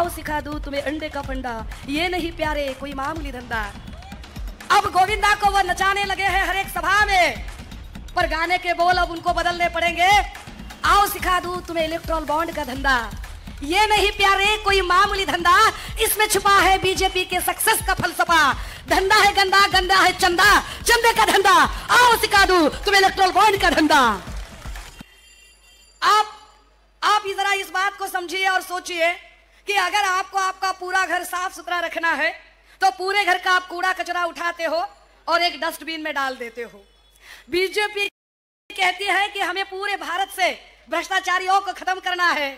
आओ सिखा दू तुम्हें अंडे का फंडा ये नहीं प्यारे कोई मामूली धंधा अब गोविंदा को वो नचाने लगे हैं हर एक सभा में पर गाने के बोल अब उनको बदलने पड़ेंगे आओ सिखा दू तुम्हें इलेक्ट्रॉन बॉन्ड का धंधा ये नहीं प्यारे कोई मामूली धंधा इसमें छुपा है बीजेपी के सक्सेस का फलसफा धंधा है गंदा गंदा है चंदा चंदे का धंधा आओ सिखा दू तुम्हें इलेक्ट्रॉल बॉन्ड का धंधा आप आप जरा इस बात को समझिए और सोचिए कि अगर आपको आपका पूरा घर साफ सुथरा रखना है तो पूरे घर का आप कूड़ा कचरा उठाते हो और एक डस्टबिन में डाल देते हो बीजेपी कहती है कि हमें पूरे भारत से भ्रष्टाचारियों को खत्म करना है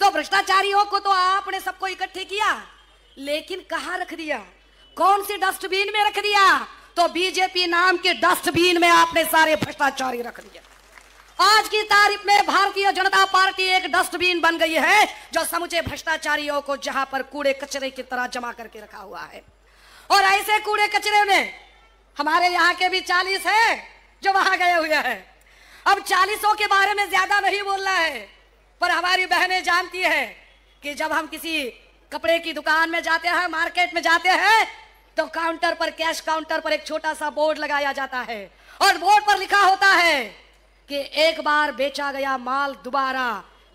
तो भ्रष्टाचारियों को तो आपने सबको इकट्ठे किया लेकिन कहा रख दिया कौन से डस्टबिन में रख दिया तो बीजेपी नाम के डस्टबिन में आपने सारे भ्रष्टाचारी रख दिया आज की तारीख में भारतीय जनता पार्टी एक डस्टबिन बन गई है जो समूचे भ्रष्टाचारियों को जहां पर कूड़े कचरे की तरह जमा करके रखा हुआ है और ऐसे कूड़े कचरे में हमारे यहाँ के भी चालीस है जो वहां गए हुए हैं अब चालीसों के बारे में ज्यादा नहीं बोलना है पर हमारी बहनें जानती है कि जब हम किसी कपड़े की दुकान में जाते हैं मार्केट में जाते हैं तो काउंटर पर कैश काउंटर पर एक छोटा सा बोर्ड लगाया जाता है और बोर्ड पर लिखा होता है कि एक बार बेचा गया माल दोबारा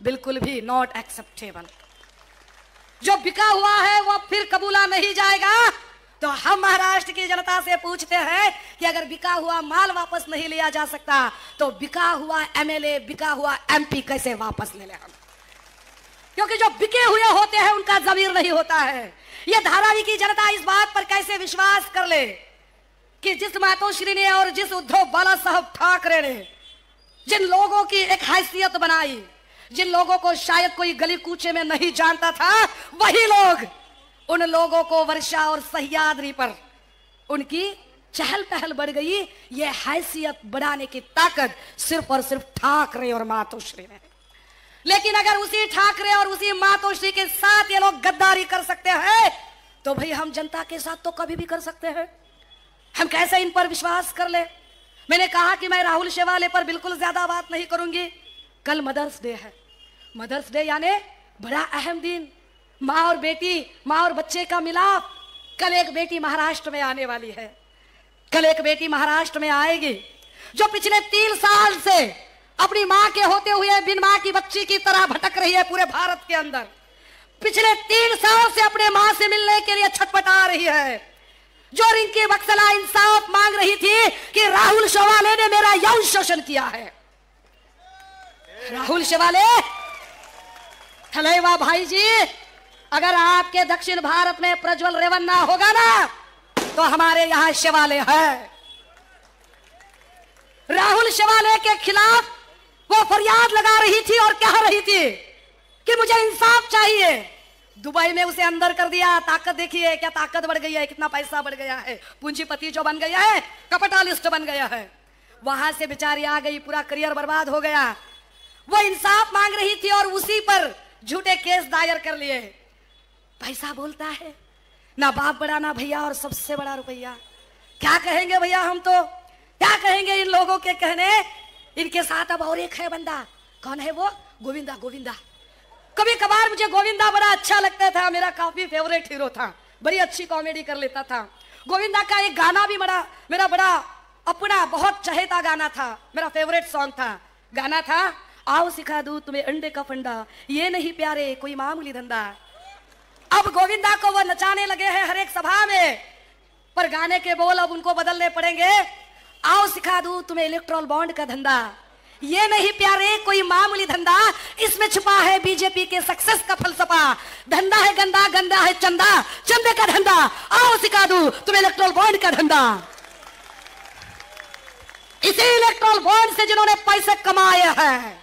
बिल्कुल भी नॉट एक्सेप्टेबल जो बिका हुआ है वो फिर कबूला नहीं जाएगा तो हम महाराष्ट्र की जनता से पूछते हैं कि अगर बिका हुआ माल वापस नहीं लिया जा सकता तो बिका हुआ एमएलए बिका हुआ एमपी कैसे वापस ले ले हम क्योंकि जो बिके हुए होते हैं उनका जमीर नहीं होता है ये धारावी की जनता इस बात पर कैसे विश्वास कर ले कि जिस मातोश्री ने और जिस उद्धव बाला साहब ठाकरे ने जिन लोगों की एक हैसियत बनाई जिन लोगों को शायद कोई गली कूचे में नहीं जानता था वही लोग उन लोगों को वर्षा और सहयादरी पर उनकी चहल पहल बढ़ गई ये हैसियत बढ़ाने की ताकत सिर्फ और सिर्फ ठाकरे और मातोश्री में लेकिन अगर उसी ठाकरे और उसी मातोश्री के साथ ये लोग गद्दारी कर सकते हैं तो भाई हम जनता के साथ तो कभी भी कर सकते हैं हम कैसे इन पर विश्वास कर ले मैंने कहा कि मैं राहुल शेवाले पर बिल्कुल ज्यादा बात नहीं करूंगी कल मदर्स डे है मदर्स डे यानी बड़ा अहम दिन माँ और बेटी माँ और बच्चे का मिलाप कल एक बेटी महाराष्ट्र में आने वाली है कल एक बेटी महाराष्ट्र में आएगी जो पिछले तीन साल से अपनी माँ के होते हुए बिन माँ की बच्ची की तरह भटक रही है पूरे भारत के अंदर पिछले तीन साल से अपने माँ से मिलने के लिए छटपटा रही है जो इनकी वक्सला इंसाफ मांग रही थी कि राहुल शवाले ने मेरा यौन शोषण किया है राहुल शवाले थलेवा भाई जी अगर आपके दक्षिण भारत में प्रज्वल रेवन्ना होगा ना तो हमारे यहां शिवालय है राहुल शिवालय के खिलाफ वो फरियाद लगा रही थी और कह रही थी कि मुझे इंसाफ चाहिए दुबई में उसे अंदर कर दिया ताकत देखिए क्या ताकत बढ़ गई है कितना पैसा बढ़ गया है पूंजीपति जो बन गया है कपटालिस्ट बन गया है वहां से बेचारी आ गई पूरा करियर बर्बाद हो गया वो इंसाफ मांग रही थी और उसी पर झूठे केस दायर कर लिए पैसा बोलता है ना बाप बड़ा ना भैया और सबसे बड़ा रुपया क्या कहेंगे भैया हम तो क्या कहेंगे इन लोगों के कहने इनके साथ अब और एक है बंदा कौन है वो गोविंदा गोविंदा कभी कभार मुझे गोविंदा बड़ा अच्छा लगता था मेरा काफी फेवरेट हीरो था बड़ी अच्छी कॉमेडी कर लेता था गोविंदा का एक गाना भी बड़ा मेरा बड़ा अपना बहुत चहेता गाना था मेरा फेवरेट सॉन्ग था गाना था आओ सिखा दू तुम्हें अंडे का फंडा ये नहीं प्यारे कोई मामूली धंधा अब गोविंदा को वो नचाने लगे हैं हर एक सभा में पर गाने के बोल अब उनको बदलने पड़ेंगे आओ सिखा दू तुम्हें इलेक्ट्रॉल बॉन्ड का धंधा ये नहीं प्यारे कोई मामूली धंधा इसमें छुपा है बीजेपी के सक्सेस का फलसफा धंधा है गंदा गंदा है चंदा चंदे का धंधा आओ सिखा दू तुम्हें इलेक्ट्रोल बॉन्ड का धंधा इसी इलेक्ट्रोल बॉन्ड से जिन्होंने पैसे कमाए हैं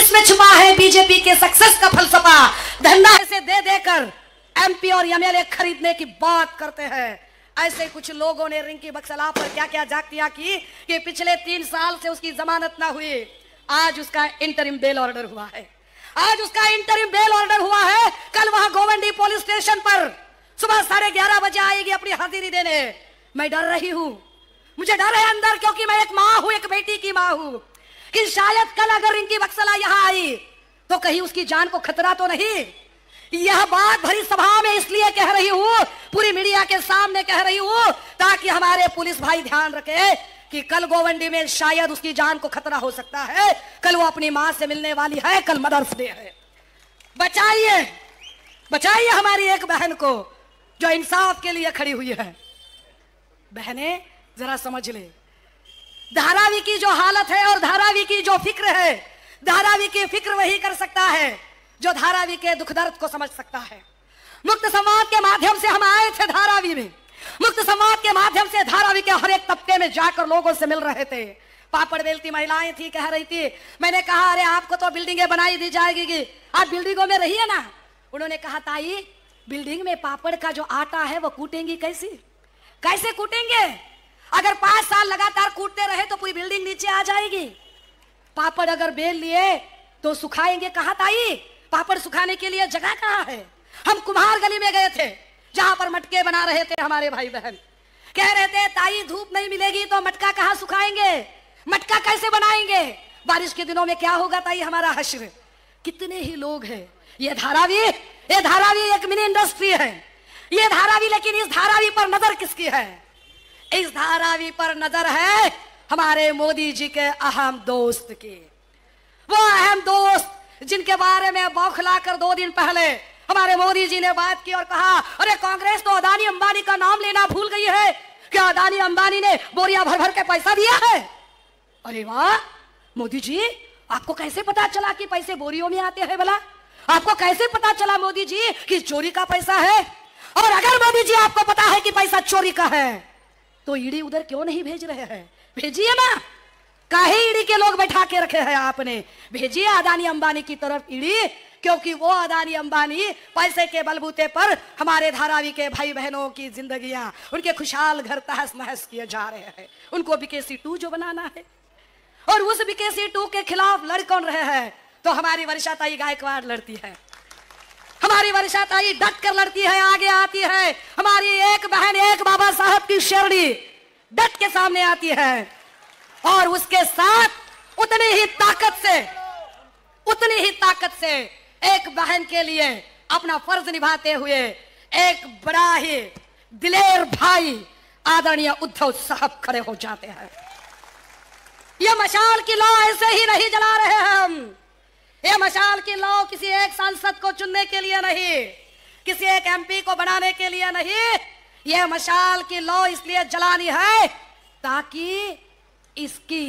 इसमें छुपा है बीजेपी के सक्सेस का फलसफा धंधा ऐसे दे देकर एमपी और एमएलए खरीदने की बात करते हैं ऐसे कुछ लोगों ने रिंकी बक्सला पर क्या क्या जागतिया की कि पिछले तीन साल से उसकी जमानत ना हुई आज उसका इंटरिम बेल ऑर्डर हुआ है आज उसका इंटरिम बेल ऑर्डर हुआ है कल वहां गोवंडी पुलिस स्टेशन पर सुबह साढ़े ग्यारह बजे आएगी अपनी हाजिरी देने मैं डर रही हूं मुझे डर है अंदर क्योंकि मैं एक माँ हूं एक बेटी की माँ हूं कि शायद कल अगर रिंकी बक्सला यहां आई तो कहीं उसकी जान को खतरा तो नहीं यह बात भरी सभा में इसलिए कह रही हूं पूरी मीडिया के सामने कह रही हूं ताकि हमारे पुलिस भाई ध्यान रखे कि कल गोवंडी में शायद उसकी जान को खतरा हो सकता है कल वो अपनी मां से मिलने वाली है कल मदर्स डे है बचाइए बचाइए हमारी एक बहन को जो इंसाफ के लिए खड़ी हुई है बहने जरा समझ ले धारावी की जो हालत है और धारावी की जो फिक्र है धारावी की फिक्र वही कर सकता है जो धारावी के दुख दर्द को समझ सकता है मुक्त संवाद के माध्यम से हम आए थे धारावी में मुक्त संवाद के माध्यम से धारावी के हर एक तबके में जाकर लोगों से मिल रहे थे पापड़ बेलती महिलाएं थी कह रही थी मैंने कहा अरे आपको तो बिल्डिंगे बनाई दी जाएगी आप बिल्डिंगों में रही ना उन्होंने कहा ताई बिल्डिंग में पापड़ का जो आटा है वो कूटेंगी कैसी कैसे कूटेंगे अगर पांच साल लगातार कूटते रहे तो पूरी बिल्डिंग नीचे आ जाएगी पापड़ अगर बेल लिए तो सुखाएंगे कहा ताई पापड़ सुखाने के लिए जगह कहाँ है हम कुम्हार गली में गए थे जहां पर मटके बना रहे थे हमारे भाई बहन कह रहे थे ताई धूप नहीं मिलेगी तो मटका कहाँ सुखाएंगे मटका कैसे बनाएंगे बारिश के दिनों में क्या होगा ताई हमारा हश्र कितने ही लोग हैं ये धारावी ये धारावी एक मिनी इंडस्ट्री है ये धारावी लेकिन इस धारावी पर नजर किसकी है इस धारावी पर नजर है हमारे मोदी जी के अहम दोस्त की वो अहम दोस्त जिनके बारे में बौखला कर दो दिन पहले हमारे मोदी जी ने बात की और कहा अरे कांग्रेस तो अदानी अंबानी का नाम लेना भूल गई है क्या अदानी अंबानी ने बोरिया भर भर के पैसा दिया है अरे वाह मोदी जी आपको कैसे पता चला कि पैसे बोरियों में आते हैं भला आपको कैसे पता चला मोदी जी कि चोरी का पैसा है और अगर मोदी जी आपको पता है कि पैसा चोरी का है तो ईडी उधर क्यों नहीं भेज रहे हैं भेजिए ना कहीं ईड़ी के लोग बैठा के रखे हैं आपने भेजिए अदानी अंबानी की तरफ ईड़ी क्योंकि वो अदानी अंबानी पैसे के बलबूते पर हमारे धारावी के भाई बहनों की जिंदगियां उनके खुशहाल घर तहस नहस किए जा रहे हैं उनको बीकेसी टू जो बनाना है और उस सी टू के खिलाफ लड़ कौन रहे हैं तो हमारी वर्षाताई गायकवाड़ लड़ती है हमारी वर्षाताई डट कर लड़ती है आगे आती है हमारी एक बहन एक बाबा साहब की शेरणी डट के सामने आती है और उसके साथ उतनी ही ताकत से उतनी ही ताकत से एक बहन के लिए अपना फर्ज निभाते हुए एक बड़ा ही दिलेर भाई आदरणीय उद्धव साहब खड़े हो जाते हैं ये मशाल की लौ ऐसे ही नहीं जला रहे हम ये मशाल की लौ किसी एक सांसद को चुनने के लिए नहीं किसी एक एमपी को बनाने के लिए नहीं ये मशाल की लौ इसलिए जलानी है ताकि इसकी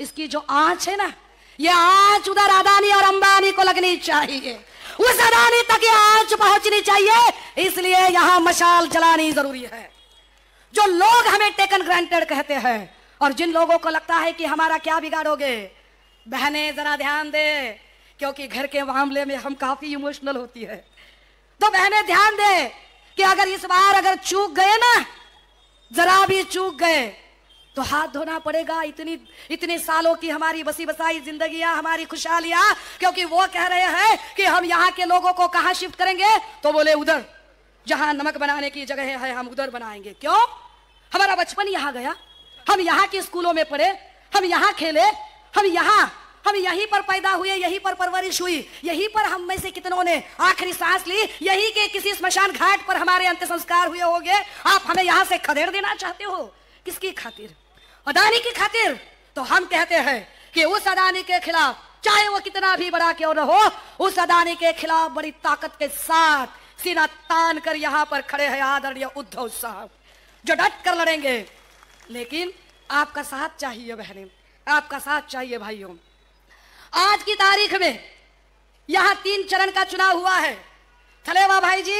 इसकी जो आंच है ना ये आंच उधर अदानी और अंबानी को लगनी चाहिए उस अदानी तक ये आंच पहुंचनी चाहिए इसलिए यहां मशाल जलानी जरूरी है जो लोग हमें टेकन ग्रांटेड कहते हैं और जिन लोगों को लगता है कि हमारा क्या बिगाड़ोगे बहने जरा ध्यान दे क्योंकि घर के मामले में हम काफी इमोशनल होती है तो बहने ध्यान दे कि अगर इस बार अगर चूक गए ना जरा भी चूक गए तो हाथ धोना पड़ेगा इतनी इतने सालों की हमारी बसी बसाई जिंदगी हमारी खुशहालियां क्योंकि वो कह रहे हैं कि हम यहाँ के लोगों को कहा शिफ्ट करेंगे तो बोले उधर जहां नमक बनाने की जगह है हम उधर बनाएंगे क्यों हमारा बचपन यहाँ गया हम यहाँ के स्कूलों में पढ़े हम यहाँ खेले हम यहाँ हम यहीं पर पैदा हुए यहीं पर परवरिश हुई यहीं पर हम में से कितनों ने आखिरी सांस ली यहीं के किसी स्मशान घाट पर हमारे अंत्य संस्कार हुए होंगे आप हमें यहाँ से खदेड़ देना चाहते हो किसकी खातिर अदानी की खातिर तो हम कहते हैं कि उस अदानी के खिलाफ चाहे वो कितना भी बड़ा क्यों न हो उस अदानी के खिलाफ बड़ी ताकत के साथ सीना तान कर यहाँ पर खड़े हैं आदरणीय उद्धव साहब जो डट कर लड़ेंगे लेकिन आपका साथ चाहिए बहने आपका साथ चाहिए भाइयों आज की तारीख में यहाँ तीन चरण का चुनाव हुआ है थलेवा भाई जी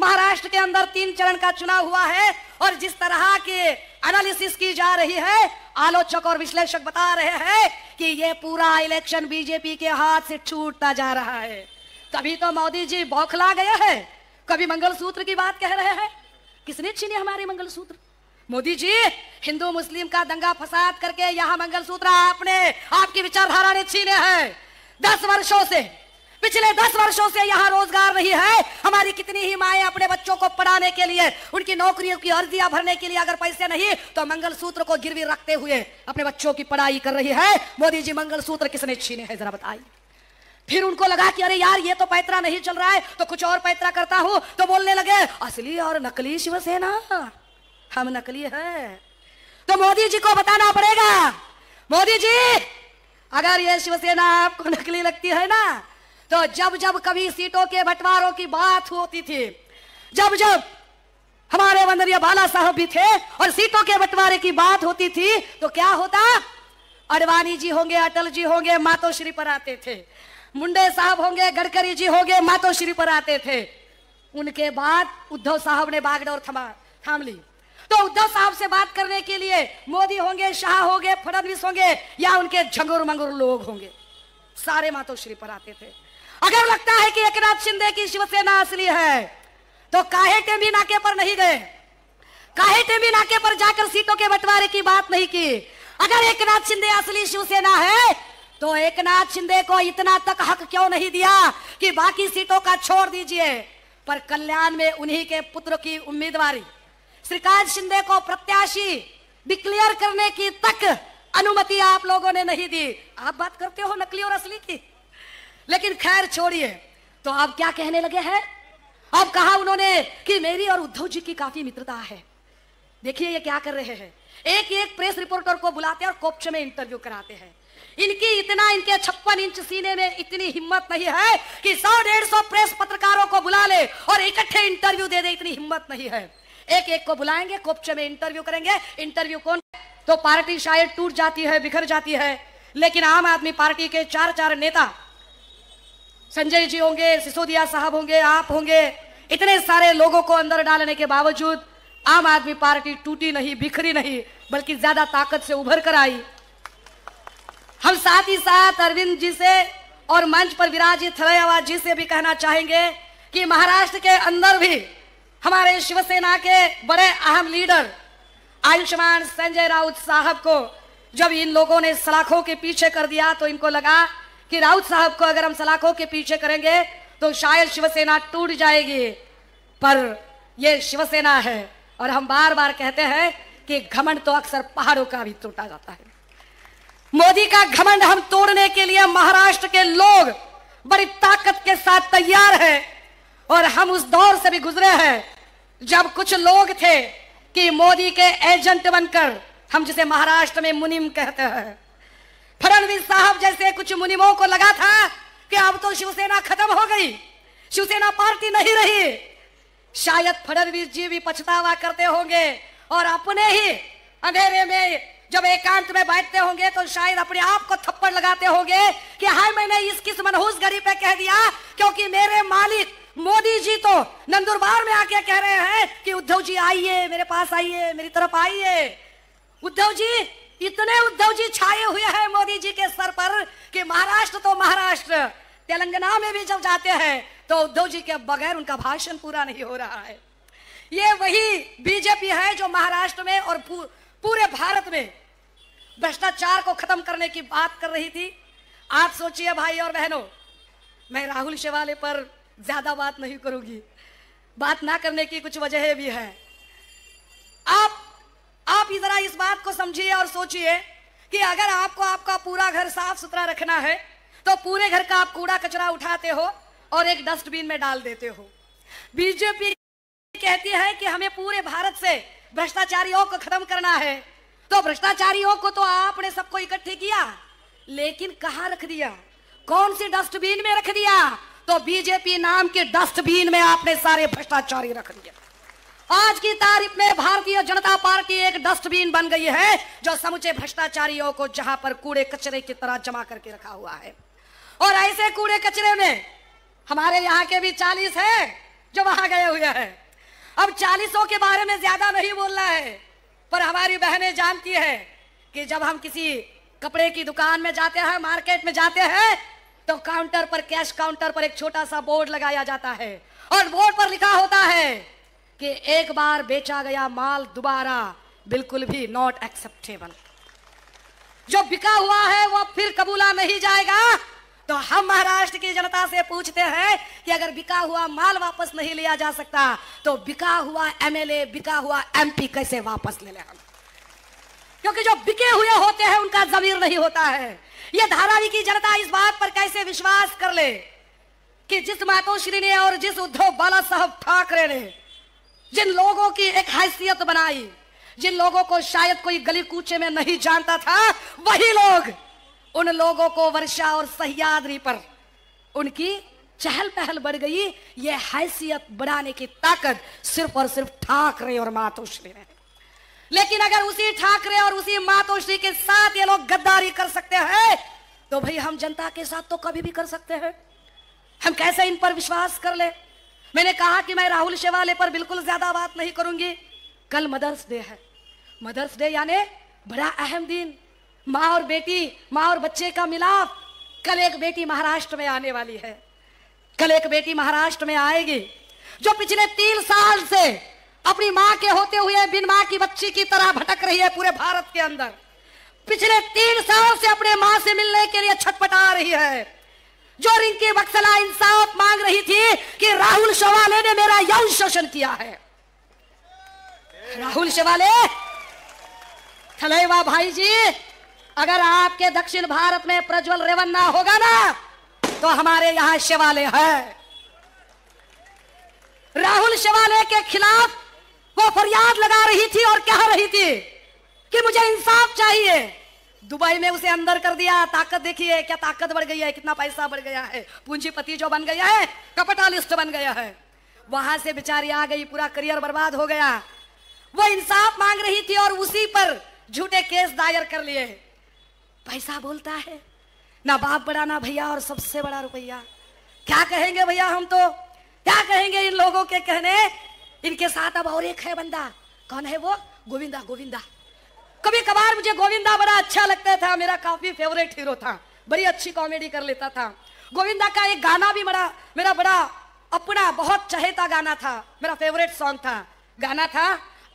महाराष्ट्र के अंदर तीन चरण का चुनाव हुआ है और जिस तरह के एनालिसिस की जा रही है आलोचक और विश्लेषक बता रहे हैं कि यह पूरा इलेक्शन बीजेपी के हाथ से छूटता जा रहा है कभी तो मोदी जी बौखला गए हैं कभी मंगलसूत्र की बात कह रहे हैं किसने छीने हमारे मंगलसूत्र मोदी जी हिंदू मुस्लिम का दंगा फसाद करके यहाँ मंगलसूत्र आपने आपकी विचारधारा ने छीने हैं दस वर्षों से पिछले दस वर्षों से यहाँ रोजगार नहीं है हमारी कितनी ही माए अपने बच्चों को पढ़ाने के लिए उनकी नौकरियों की अर्जियां भरने के लिए अगर पैसे नहीं तो मंगलसूत्र को गिरवी रखते हुए अपने बच्चों की पढ़ाई कर रही है मोदी जी मंगलसूत्र किसने छीने है जरा बताइए फिर उनको लगा कि अरे यार ये तो पैतरा नहीं चल रहा है तो कुछ और पैतरा करता हूं तो बोलने लगे असली और नकली शिवसेना हम नकली है तो मोदी जी को बताना पड़ेगा मोदी जी अगर ये शिवसेना आपको नकली लगती है ना तो जब जब कभी सीटों के बंटवारों की बात होती थी जब जब हमारे वंदनीय बाला साहब भी थे और सीटों के बंटवारे की बात होती थी तो क्या होता अडवाणी जी होंगे अटल जी होंगे मातोश्री पर आते थे मुंडे साहब होंगे गडकरी जी होंगे मातोश्री पर आते थे उनके बाद उद्धव साहब ने बागडोर थमा थाम ली तो उद्धव साहब से बात करने के लिए मोदी होंगे शाह होंगे फडनवीस होंगे या उनके झंगोर मंगुर लोग होंगे सारे मातोश्री पर आते थे अगर लगता है कि एक नाथ शिंदे की शिवसेना असली है तो काहे टेमी नाके पर नहीं गए काहे टेमी नाके पर जाकर सीटों के बंटवारे की बात नहीं की अगर एक नाथ शिंदे असली शिवसेना है तो एक नाथ शिंदे को इतना तक हक क्यों नहीं दिया कि बाकी सीटों का छोड़ दीजिए पर कल्याण में उन्हीं के पुत्र की उम्मीदवारी श्रीकांत शिंदे को प्रत्याशी डिक्लेयर करने की तक अनुमति आप लोगों ने नहीं दी आप बात करते हो नकली और असली की लेकिन खैर छोड़िए तो आप क्या कहने लगे हैं अब कहा उन्होंने कि मेरी और उद्धव जी की काफी मित्रता है देखिए ये क्या कर रहे हैं एक एक प्रेस रिपोर्टर को बुलाते हैं और कोपचे में इंटरव्यू कराते हैं इनकी इतना इनके छप्पन इंच सीने में इतनी हिम्मत नहीं है कि सौ डेढ़ सौ प्रेस पत्रकारों को बुला ले और इकट्ठे इंटरव्यू दे दे इतनी हिम्मत नहीं है एक एक को बुलाएंगे कोपचे में इंटरव्यू करेंगे इंटरव्यू कौन तो पार्टी शायद टूट जाती है बिखर जाती है लेकिन आम आदमी पार्टी के चार चार नेता संजय जी होंगे सिसोदिया साहब होंगे आप होंगे इतने सारे लोगों को अंदर डालने के बावजूद आम आदमी पार्टी टूटी नहीं बिखरी नहीं बल्कि ज्यादा ताकत से उभर कर आई हम साथ ही साथ अरविंद जी से और मंच पर विराजित थलैयावाज जी से भी कहना चाहेंगे कि महाराष्ट्र के अंदर भी हमारे शिवसेना के बड़े अहम लीडर आयुष्मान संजय राउत साहब को जब इन लोगों ने सलाखों के पीछे कर दिया तो इनको लगा कि राउत साहब को अगर हम सलाखों के पीछे करेंगे तो शायद शिवसेना टूट जाएगी पर यह शिवसेना है और हम बार बार कहते हैं कि घमंड तो अक्सर पहाड़ों का भी टूटा जाता है मोदी का घमंड हम तोड़ने के लिए महाराष्ट्र के लोग बड़ी ताकत के साथ तैयार है और हम उस दौर से भी गुजरे हैं जब कुछ लोग थे कि मोदी के एजेंट बनकर हम जिसे महाराष्ट्र में मुनिम कहते हैं फडणवीस साहब जैसे कुछ मुनिमों को लगा था कि अब तो शिवसेना खत्म हो गई शिवसेना पार्टी नहीं रही शायद फडणवीस जी भी पछतावा करते होंगे और अपने ही अंधेरे में जब एकांत में बैठते होंगे तो शायद अपने आप को थप्पड़ लगाते होंगे कि हाय मैंने इस किस मनहूस गरीब पे कह दिया क्योंकि मेरे मालिक मोदी जी तो नंदुरबार में आके कह रहे हैं कि उद्धव जी आइए मेरे पास आइए मेरी तरफ आइए उद्धव जी इतने उद्धव जी छाए हुए हैं मोदी जी के सर पर कि महाराष्ट्र तो महाराष्ट्र तेलंगाना में भी जब जाते हैं तो उद्धव जी के बगैर उनका भाषण पूरा नहीं हो रहा है ये वही बीजेपी है जो महाराष्ट्र में और पूरे भारत में भ्रष्टाचार को खत्म करने की बात कर रही थी आप सोचिए भाई और बहनों मैं राहुल शिवाले पर ज्यादा बात नहीं करूंगी बात ना करने की कुछ वजह भी है आप आप इधर इस बात को समझिए और सोचिए कि अगर आपको आपका पूरा घर साफ सुथरा रखना है तो पूरे घर का आप कूड़ा कचरा उठाते हो और एक डस्टबिन में डाल देते हो बीजेपी कहती है कि हमें पूरे भारत से भ्रष्टाचारियों को खत्म करना है तो भ्रष्टाचारियों को तो आपने सबको इकट्ठे किया लेकिन कहा रख दिया कौन सी डस्टबिन में रख दिया तो बीजेपी नाम के डस्टबिन में आपने सारे भ्रष्टाचारी रख दिया आज की तारीख में भारतीय जनता पार्टी एक डस्टबिन बन गई है जो समूचे भ्रष्टाचारियों को जहां पर कूड़े कचरे की तरह जमा करके रखा हुआ है और ऐसे कूड़े कचरे में हमारे यहाँ के भी चालीस है जो वहां गए हुए हैं अब चालीसों के बारे में ज्यादा नहीं बोलना है पर हमारी बहनें जानती है कि जब हम किसी कपड़े की दुकान में जाते हैं मार्केट में जाते हैं तो काउंटर पर कैश काउंटर पर एक छोटा सा बोर्ड लगाया जाता है और बोर्ड पर लिखा होता है कि एक बार बेचा गया माल दोबारा बिल्कुल भी नॉट एक्सेप्टेबल जो बिका हुआ है वो फिर कबूला नहीं जाएगा तो हम महाराष्ट्र की जनता से पूछते हैं कि अगर बिका हुआ माल वापस नहीं लिया जा सकता तो बिका हुआ एमएलए बिका हुआ एमपी कैसे वापस ले ले हम क्योंकि जो बिके हुए होते हैं उनका जमीर नहीं होता है यह धारावी की जनता इस बात पर कैसे विश्वास कर ले कि जिस मातोश्री ने और जिस उद्धव बाला साहब ठाकरे ने जिन लोगों की एक हैसियत बनाई जिन लोगों को शायद कोई गली कूचे में नहीं जानता था वही लोग उन लोगों को वर्षा और सहयादरी पर उनकी चहल पहल बढ़ गई ये हैसियत बढ़ाने की ताकत सिर्फ और सिर्फ ठाकरे और मातोश्री ने लेकिन अगर उसी ठाकरे और उसी मातोश्री के साथ ये लोग गद्दारी कर सकते हैं तो भाई हम जनता के साथ तो कभी भी कर सकते हैं हम कैसे इन पर विश्वास कर ले मैंने कहा कि मैं राहुल शेवाले पर बिल्कुल ज्यादा बात नहीं करूंगी कल मदर्स डे है मदर्स डे यानी बड़ा अहम दिन माँ और बेटी माँ और बच्चे का मिलाप कल एक बेटी महाराष्ट्र में आने वाली है कल एक बेटी महाराष्ट्र में आएगी जो पिछले तीन साल से अपनी माँ के होते हुए बिन माँ की बच्ची की तरह भटक रही है पूरे भारत के अंदर पिछले तीन साल से अपने माँ से मिलने के लिए छटपटा रही है जो रिंकी बक्सला इंसाफ मांग रही थी कि राहुल शवाले ने मेरा यौन शोषण किया है राहुल शवाले थलेवा भाई जी अगर आपके दक्षिण भारत में प्रज्वल रेवन ना होगा ना तो हमारे यहां शिवाले है राहुल शिवाले के खिलाफ वो फरियाद लगा रही थी और कह रही थी कि मुझे इंसाफ चाहिए दुबई में उसे अंदर कर दिया ताकत देखिए क्या ताकत बढ़ गई है कितना पैसा बढ़ गया है पूंजीपति जो बन गया है कपटालिस्ट बन गया है वहां से बेचारी आ गई पूरा करियर बर्बाद हो गया वो इंसाफ मांग रही थी और उसी पर झूठे केस दायर कर लिए पैसा बोलता है ना बाप बड़ा ना भैया और सबसे बड़ा रुपया क्या कहेंगे भैया हम तो क्या कहेंगे इन लोगों के कहने इनके साथ अब और एक है बंदा कौन है वो गोविंदा गोविंदा कभी कभार मुझे गोविंदा बड़ा अच्छा लगता था मेरा काफी फेवरेट हीरो था बड़ी अच्छी कॉमेडी कर लेता था गोविंदा का एक गाना भी बड़ा मेरा बड़ा अपना बहुत चहेता गाना था मेरा फेवरेट सॉन्ग था गाना था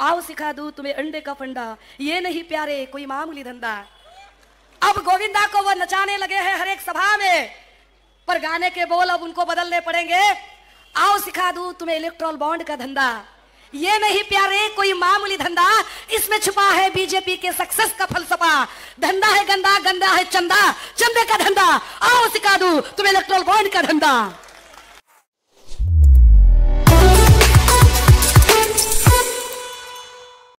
आओ सिखा दू तुम्हें अंडे का फंडा ये नहीं प्यारे कोई मामूली धंधा अब गोविंदा को वो नचाने लगे हैं हर एक सभा में पर गाने के बोल अब उनको बदलने पड़ेंगे आओ सिखा दू तुम्हें इलेक्ट्रॉल बॉन्ड का धंधा ये नहीं प्यारे कोई मामूली धंधा इसमें छुपा है बीजेपी के सक्सेस का फलसफा धंधा है गंदा गंदा है चंदा चंदे का धंधा आओ सिखा दू तुम्हें इलेक्ट्रोल बॉन्ड का धंधा